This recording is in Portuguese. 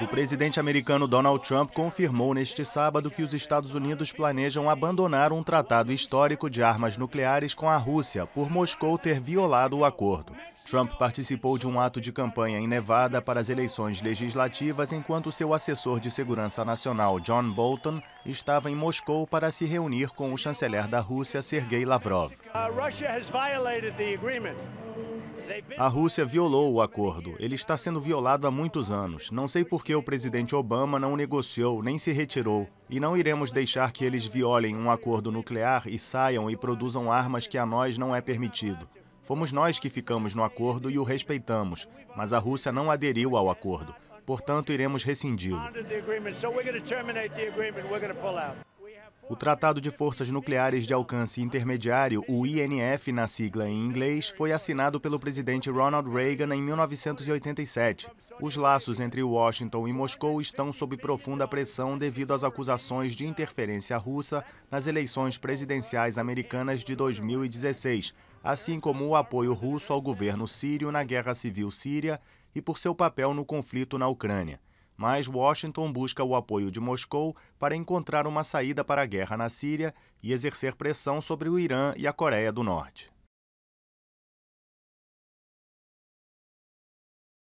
O presidente americano Donald Trump confirmou neste sábado que os Estados Unidos planejam abandonar um tratado histórico de armas nucleares com a Rússia por Moscou ter violado o acordo. Trump participou de um ato de campanha em Nevada para as eleições legislativas enquanto seu assessor de segurança nacional, John Bolton, estava em Moscou para se reunir com o chanceler da Rússia, Sergei Lavrov. A Rússia violou o acordo. A Rússia violou o acordo. Ele está sendo violado há muitos anos. Não sei por que o presidente Obama não negociou, nem se retirou. E não iremos deixar que eles violem um acordo nuclear e saiam e produzam armas que a nós não é permitido. Fomos nós que ficamos no acordo e o respeitamos, mas a Rússia não aderiu ao acordo. Portanto, iremos rescindi-lo. O Tratado de Forças Nucleares de Alcance Intermediário, o INF na sigla em inglês, foi assinado pelo presidente Ronald Reagan em 1987. Os laços entre Washington e Moscou estão sob profunda pressão devido às acusações de interferência russa nas eleições presidenciais americanas de 2016, assim como o apoio russo ao governo sírio na Guerra Civil Síria e por seu papel no conflito na Ucrânia mas Washington busca o apoio de Moscou para encontrar uma saída para a guerra na Síria e exercer pressão sobre o Irã e a Coreia do Norte.